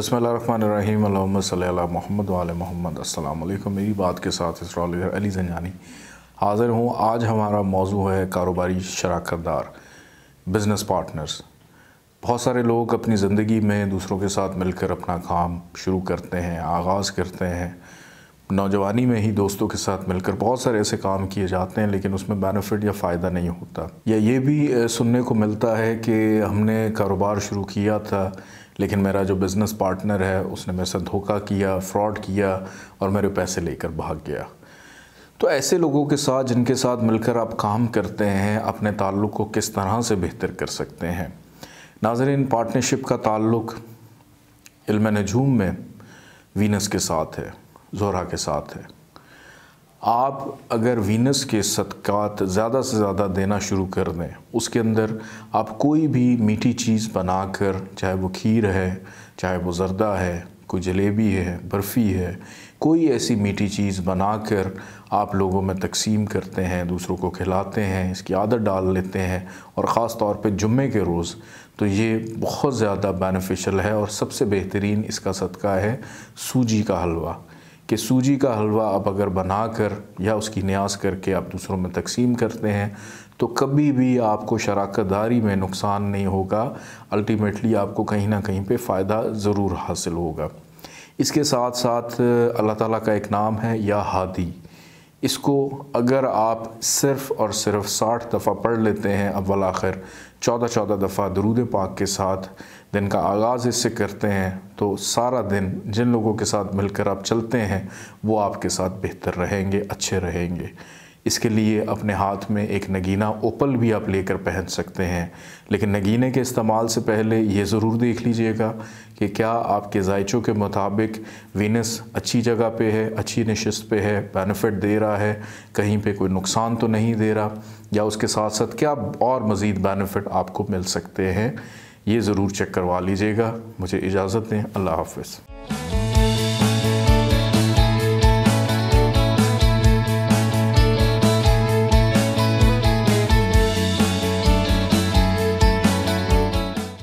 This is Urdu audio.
بسم اللہ الرحمن الرحیم اللہم صلی اللہ محمد محمد السلام علیکم میری بات کے ساتھ علی زنجانی حاضر ہوں آج ہمارا موضوع ہے کاروباری شراکت دار بزنس پارٹنرز بہت سارے لوگ اپنی زندگی میں دوسروں کے ساتھ مل کر اپنا کام شروع کرتے ہیں آغاز کرتے ہیں نوجوانی میں ہی دوستوں کے ساتھ مل کر بہت سارے ایسے کام کیے جاتے ہیں لیکن اس میں بینیفٹ یا فائدہ نہیں ہوتا یا یہ بھی سننے کو ملتا ہے کہ ہم نے کاروبار شروع کیا تھا لیکن میرا جو بزنس پارٹنر ہے اس نے میرے ساتھ دھوکہ کیا فراڈ کیا اور میرے پیسے لے کر بھاگ گیا تو ایسے لوگوں کے ساتھ جن کے ساتھ مل کر آپ کام کرتے ہیں اپنے تعلق کو کس طرح سے بہتر کر سکتے ہیں ناظرین پارٹنرشپ کا تعلق علم نجوم میں وینس کے ساتھ ہے زہرا کے ساتھ ہے آپ اگر وینس کے صدقات زیادہ سے زیادہ دینا شروع کر دیں اس کے اندر آپ کوئی بھی میٹھی چیز بنا کر چاہے وہ کھیر ہے چاہے وہ زردہ ہے کوئی جلیبی ہے برفی ہے کوئی ایسی میٹھی چیز بنا کر آپ لوگوں میں تقسیم کرتے ہیں دوسروں کو کھلاتے ہیں اس کی عادت ڈال لیتے ہیں اور خاص طور پہ جمعے کے روز تو یہ بہت زیادہ بینیفیشل ہے اور سب سے بہترین اس کا صدقہ ہے سوجی کا حلوہ کہ سوجی کا حلوہ آپ اگر بنا کر یا اس کی نیاز کر کے آپ دوسروں میں تقسیم کرتے ہیں تو کبھی بھی آپ کو شراکت داری میں نقصان نہیں ہوگا الٹیمیٹلی آپ کو کہیں نہ کہیں پہ فائدہ ضرور حاصل ہوگا اس کے ساتھ ساتھ اللہ تعالیٰ کا ایک نام ہے یا ہادی اس کو اگر آپ صرف اور صرف ساٹھ دفعہ پڑھ لیتے ہیں اول آخر چودہ چودہ دفعہ درود پاک کے ساتھ دن کا آغاز اس سے کرتے ہیں تو سارا دن جن لوگوں کے ساتھ مل کر آپ چلتے ہیں وہ آپ کے ساتھ بہتر رہیں گے اچھے رہیں گے اس کے لیے اپنے ہاتھ میں ایک نگینہ اوپل بھی آپ لے کر پہن سکتے ہیں لیکن نگینے کے استعمال سے پہلے یہ ضرور دیکھ لیجئے گا کہ کیا آپ کے ذائچوں کے مطابق وینس اچھی جگہ پہ ہے اچھی نشست پہ ہے بینیفٹ دے رہا ہے کہیں پہ کوئی نقصان تو نہیں دے رہا یا اس کے ساتھ ساتھ کیا اور مزید بینیفٹ آپ کو مل سکتے ہیں یہ ضرور چیک کروا لیجئے گا مجھے اجازت دیں اللہ حافظ